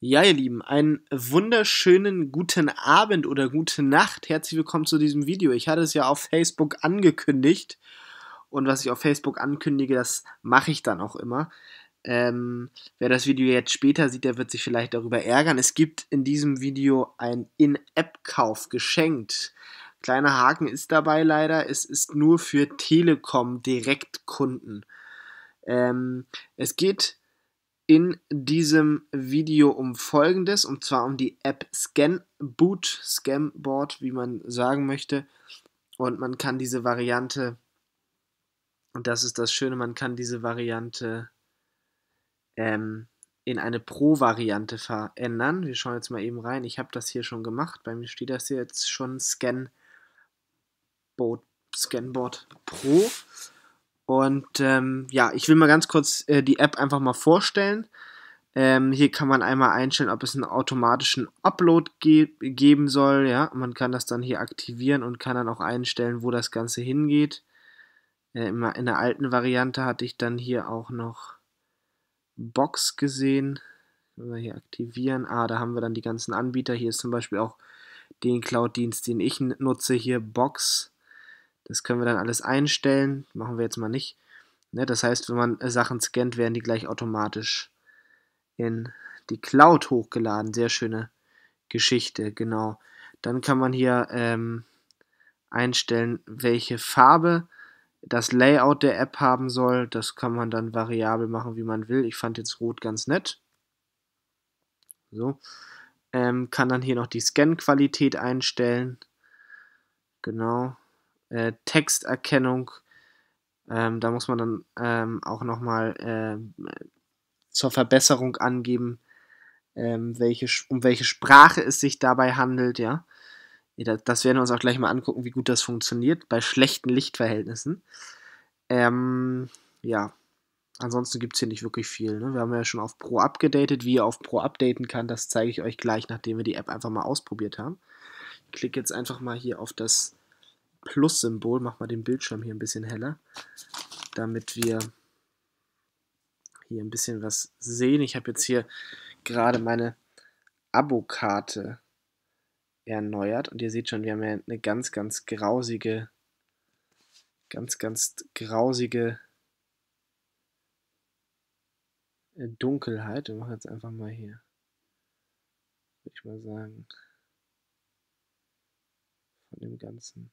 Ja, ihr Lieben, einen wunderschönen guten Abend oder gute Nacht. Herzlich willkommen zu diesem Video. Ich hatte es ja auf Facebook angekündigt. Und was ich auf Facebook ankündige, das mache ich dann auch immer. Ähm, wer das Video jetzt später sieht, der wird sich vielleicht darüber ärgern. Es gibt in diesem Video ein In-App-Kauf geschenkt. Kleiner Haken ist dabei leider, es ist nur für Telekom-Direktkunden. Ähm, es geht in diesem Video um Folgendes, und zwar um die App Scan Boot, Scan Board, wie man sagen möchte. Und man kann diese Variante, und das ist das Schöne, man kann diese Variante ähm, in eine Pro-Variante verändern. Wir schauen jetzt mal eben rein. Ich habe das hier schon gemacht. Bei mir steht das hier jetzt schon Scan Scanboard, Scanboard Pro. Und ähm, ja, ich will mal ganz kurz äh, die App einfach mal vorstellen. Ähm, hier kann man einmal einstellen, ob es einen automatischen Upload ge geben soll. Ja, man kann das dann hier aktivieren und kann dann auch einstellen, wo das Ganze hingeht. Äh, immer in der alten Variante hatte ich dann hier auch noch Box gesehen. Wenn wir hier aktivieren, ah, da haben wir dann die ganzen Anbieter. Hier ist zum Beispiel auch den Cloud-Dienst, den ich nutze, hier Box. Das können wir dann alles einstellen. Machen wir jetzt mal nicht. Ne, das heißt, wenn man äh, Sachen scannt, werden die gleich automatisch in die Cloud hochgeladen. Sehr schöne Geschichte, genau. Dann kann man hier ähm, einstellen, welche Farbe das Layout der App haben soll. Das kann man dann variabel machen, wie man will. Ich fand jetzt Rot ganz nett. So. Ähm, kann dann hier noch die Scan-Qualität einstellen. Genau äh, Texterkennung. Ähm, da muss man dann ähm, auch nochmal äh, zur Verbesserung angeben, ähm, welche, um welche Sprache es sich dabei handelt, ja. Das werden wir uns auch gleich mal angucken, wie gut das funktioniert bei schlechten Lichtverhältnissen. Ähm, ja, ansonsten gibt es hier nicht wirklich viel. Ne? Wir haben ja schon auf Pro abgedatet. Wie ihr auf Pro updaten kann, das zeige ich euch gleich, nachdem wir die App einfach mal ausprobiert haben. Ich klicke jetzt einfach mal hier auf das Plus-Symbol. Mach mal den Bildschirm hier ein bisschen heller, damit wir hier ein bisschen was sehen. Ich habe jetzt hier gerade meine Abokarte erneuert und ihr seht schon, wir haben ja eine ganz, ganz grausige, ganz, ganz grausige äh, Dunkelheit. Wir machen jetzt einfach mal hier, würde ich mal sagen, von dem Ganzen.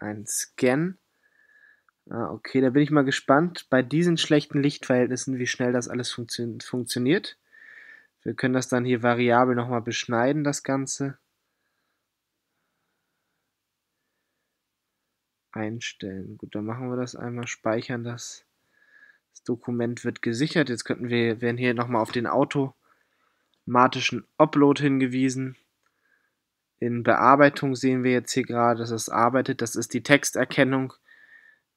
Ein Scan. Ah, okay, da bin ich mal gespannt bei diesen schlechten Lichtverhältnissen, wie schnell das alles funktio funktioniert. Wir können das dann hier variabel nochmal beschneiden, das Ganze. Einstellen. Gut, dann machen wir das einmal, speichern das. Das Dokument wird gesichert. Jetzt könnten wir, werden hier nochmal auf den automatischen Upload hingewiesen. In Bearbeitung sehen wir jetzt hier gerade, dass es arbeitet. Das ist die Texterkennung.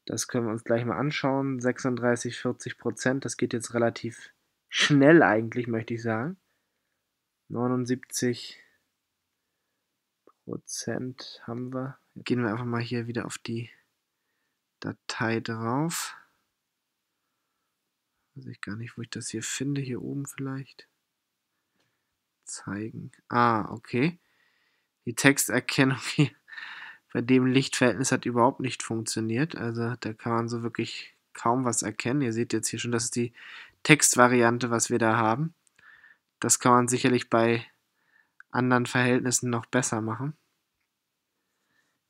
Das können wir uns gleich mal anschauen. 36, 40 Prozent. Das geht jetzt relativ schnell eigentlich, möchte ich sagen. 79 Prozent haben wir. Gehen wir einfach mal hier wieder auf die Datei drauf. Weiß ich gar nicht, wo ich das hier finde. Hier oben vielleicht. Zeigen. Ah, okay. Die Texterkennung hier bei dem Lichtverhältnis hat überhaupt nicht funktioniert. Also da kann man so wirklich kaum was erkennen. Ihr seht jetzt hier schon, das ist die Textvariante, was wir da haben. Das kann man sicherlich bei anderen Verhältnissen noch besser machen.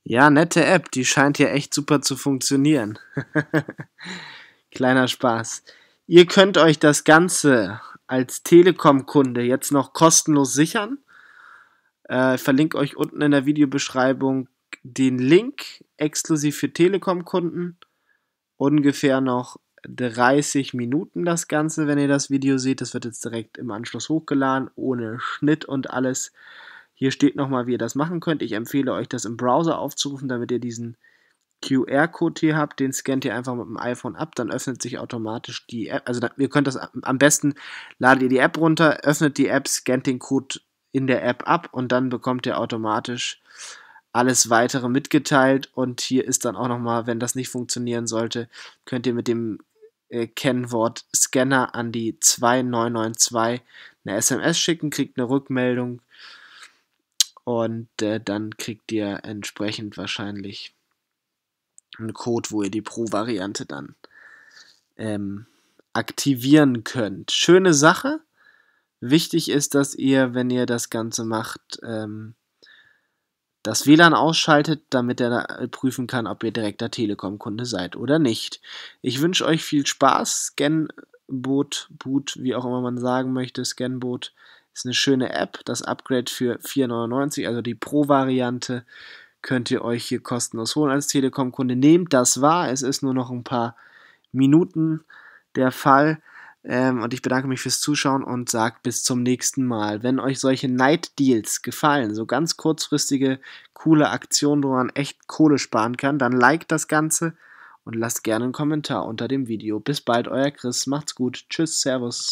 Ja, nette App, die scheint ja echt super zu funktionieren. Kleiner Spaß. Ihr könnt euch das Ganze als Telekom-Kunde jetzt noch kostenlos sichern äh, verlinke euch unten in der Videobeschreibung den Link exklusiv für Telekom-Kunden. Ungefähr noch 30 Minuten das Ganze, wenn ihr das Video seht. Das wird jetzt direkt im Anschluss hochgeladen, ohne Schnitt und alles. Hier steht nochmal, wie ihr das machen könnt. Ich empfehle euch, das im Browser aufzurufen, damit ihr diesen QR-Code hier habt. Den scannt ihr einfach mit dem iPhone ab, dann öffnet sich automatisch die App. Also ihr könnt das am besten, ladet ihr die App runter, öffnet die App, scannt den Code in der App ab und dann bekommt ihr automatisch alles weitere mitgeteilt und hier ist dann auch nochmal, wenn das nicht funktionieren sollte, könnt ihr mit dem äh, Kennwort Scanner an die 2992 eine SMS schicken, kriegt eine Rückmeldung und äh, dann kriegt ihr entsprechend wahrscheinlich einen Code, wo ihr die Pro-Variante dann ähm, aktivieren könnt. Schöne Sache. Wichtig ist, dass ihr, wenn ihr das Ganze macht, ähm, das WLAN ausschaltet, damit er äh, prüfen kann, ob ihr direkter Telekom-Kunde seid oder nicht. Ich wünsche euch viel Spaß. Scanboot, Boot, wie auch immer man sagen möchte, Scanboot ist eine schöne App. Das Upgrade für 4,99, also die Pro-Variante, könnt ihr euch hier kostenlos holen als Telekom-Kunde. Nehmt das wahr. Es ist nur noch ein paar Minuten der Fall. Ähm, und ich bedanke mich fürs Zuschauen und sage bis zum nächsten Mal. Wenn euch solche Night Deals gefallen, so ganz kurzfristige, coole Aktionen, wo man echt Kohle sparen kann, dann liked das Ganze und lasst gerne einen Kommentar unter dem Video. Bis bald, euer Chris. Macht's gut. Tschüss, Servus.